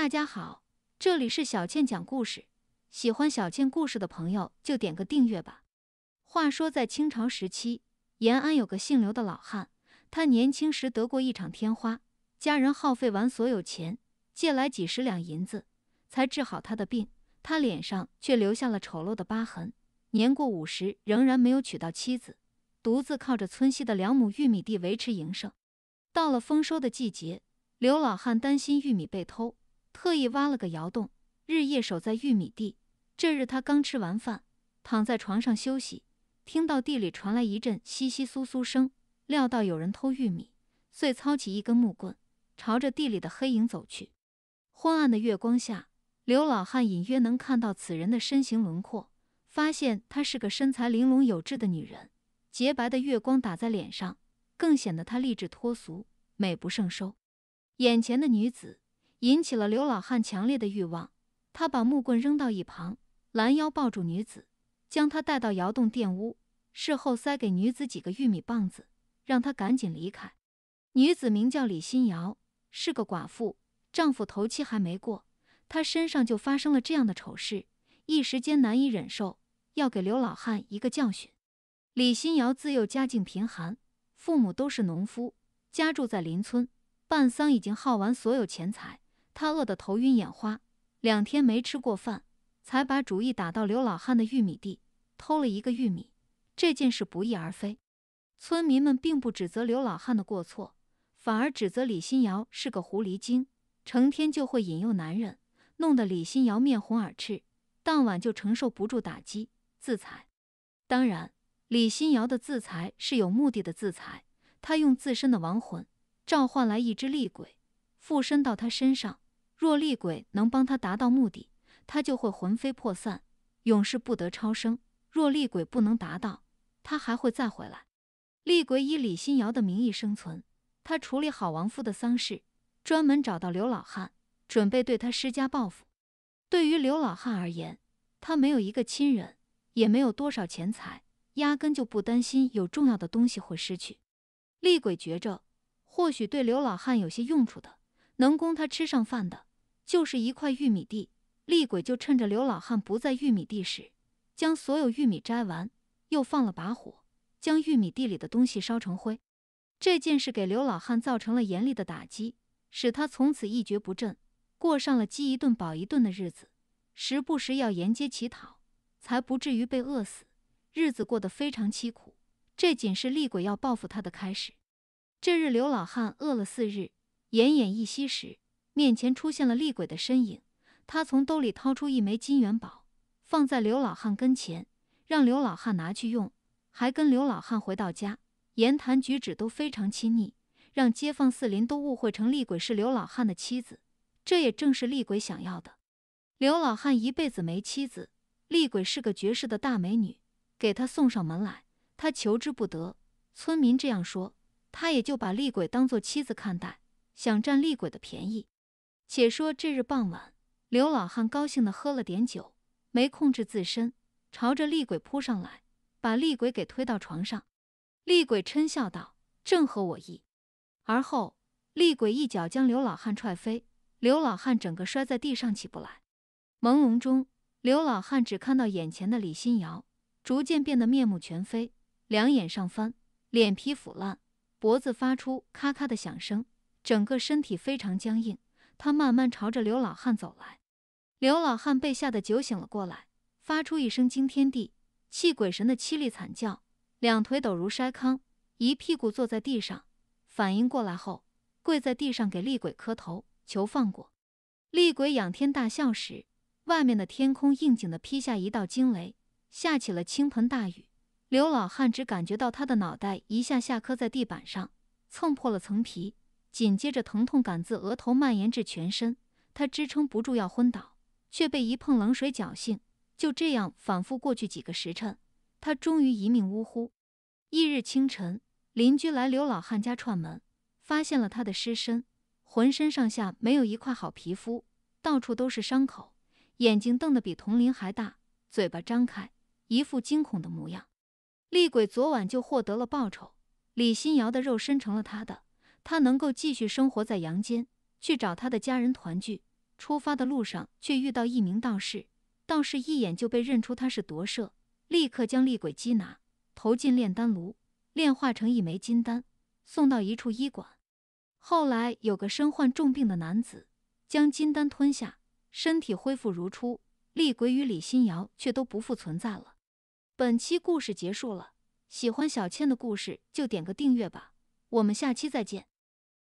大家好，这里是小倩讲故事。喜欢小倩故事的朋友就点个订阅吧。话说在清朝时期，延安有个姓刘的老汉，他年轻时得过一场天花，家人耗费完所有钱，借来几十两银子才治好他的病，他脸上却留下了丑陋的疤痕。年过五十，仍然没有娶到妻子，独自靠着村西的两亩玉米地维持营生。到了丰收的季节，刘老汉担心玉米被偷。特意挖了个窑洞，日夜守在玉米地。这日他刚吃完饭，躺在床上休息，听到地里传来一阵窸窸窣窣声，料到有人偷玉米，遂操起一根木棍，朝着地里的黑影走去。昏暗的月光下，刘老汉隐约能看到此人的身形轮廓，发现她是个身材玲珑有致的女人。洁白的月光打在脸上，更显得她丽质脱俗，美不胜收。眼前的女子。引起了刘老汉强烈的欲望，他把木棍扔到一旁，拦腰抱住女子，将她带到窑洞电屋。事后塞给女子几个玉米棒子，让她赶紧离开。女子名叫李新瑶，是个寡妇，丈夫头七还没过，她身上就发生了这样的丑事，一时间难以忍受，要给刘老汉一个教训。李新瑶自幼家境贫寒，父母都是农夫，家住在邻村，办丧已经耗完所有钱财。他饿得头晕眼花，两天没吃过饭，才把主意打到刘老汉的玉米地，偷了一个玉米。这件事不翼而飞，村民们并不指责刘老汉的过错，反而指责李新瑶是个狐狸精，成天就会引诱男人，弄得李新瑶面红耳赤。当晚就承受不住打击，自裁。当然，李新瑶的自裁是有目的的自裁，他用自身的亡魂召唤来一只厉鬼。附身到他身上，若厉鬼能帮他达到目的，他就会魂飞魄散，永世不得超生；若厉鬼不能达到，他还会再回来。厉鬼以李新瑶的名义生存，他处理好亡夫的丧事，专门找到刘老汉，准备对他施加报复。对于刘老汉而言，他没有一个亲人，也没有多少钱财，压根就不担心有重要的东西会失去。厉鬼觉着，或许对刘老汉有些用处的。能供他吃上饭的，就是一块玉米地。厉鬼就趁着刘老汉不在玉米地时，将所有玉米摘完，又放了把火，将玉米地里的东西烧成灰。这件事给刘老汉造成了严厉的打击，使他从此一蹶不振，过上了饥一顿饱一顿的日子，时不时要沿街乞讨，才不至于被饿死。日子过得非常凄苦。这仅是厉鬼要报复他的开始。这日，刘老汉饿了四日。奄奄一息时，面前出现了厉鬼的身影。他从兜里掏出一枚金元宝，放在刘老汉跟前，让刘老汉拿去用。还跟刘老汉回到家，言谈举止都非常亲昵，让街坊四邻都误会成厉鬼是刘老汉的妻子。这也正是厉鬼想要的。刘老汉一辈子没妻子，厉鬼是个绝世的大美女，给他送上门来，他求之不得。村民这样说，他也就把厉鬼当做妻子看待。想占厉鬼的便宜。且说这日傍晚，刘老汉高兴地喝了点酒，没控制自身，朝着厉鬼扑上来，把厉鬼给推到床上。厉鬼嗔笑道：“正合我意。”而后，厉鬼一脚将刘老汉踹飞，刘老汉整个摔在地上起不来。朦胧中，刘老汉只看到眼前的李新瑶逐渐变得面目全非，两眼上翻，脸皮腐烂，脖子发出咔咔的响声。整个身体非常僵硬，他慢慢朝着刘老汉走来。刘老汉被吓得酒醒了过来，发出一声惊天地、泣鬼神的凄厉惨叫，两腿抖如筛糠，一屁股坐在地上。反应过来后，跪在地上给厉鬼磕头，求放过。厉鬼仰天大笑时，外面的天空应景的劈下一道惊雷，下起了倾盆大雨。刘老汉只感觉到他的脑袋一下下磕在地板上，蹭破了层皮。紧接着，疼痛感自额头蔓延至全身，他支撑不住要昏倒，却被一碰冷水侥幸。就这样反复过去几个时辰，他终于一命呜呼。翌日清晨，邻居来刘老汉家串门，发现了他的尸身，浑身上下没有一块好皮肤，到处都是伤口，眼睛瞪得比铜铃还大，嘴巴张开，一副惊恐的模样。厉鬼昨晚就获得了报酬，李新瑶的肉身成了他的。他能够继续生活在阳间，去找他的家人团聚。出发的路上，却遇到一名道士。道士一眼就被认出他是夺舍，立刻将厉鬼缉拿，投进炼丹炉，炼化成一枚金丹，送到一处医馆。后来有个身患重病的男子，将金丹吞下，身体恢复如初。厉鬼与李新瑶却都不复存在了。本期故事结束了。喜欢小倩的故事就点个订阅吧，我们下期再见。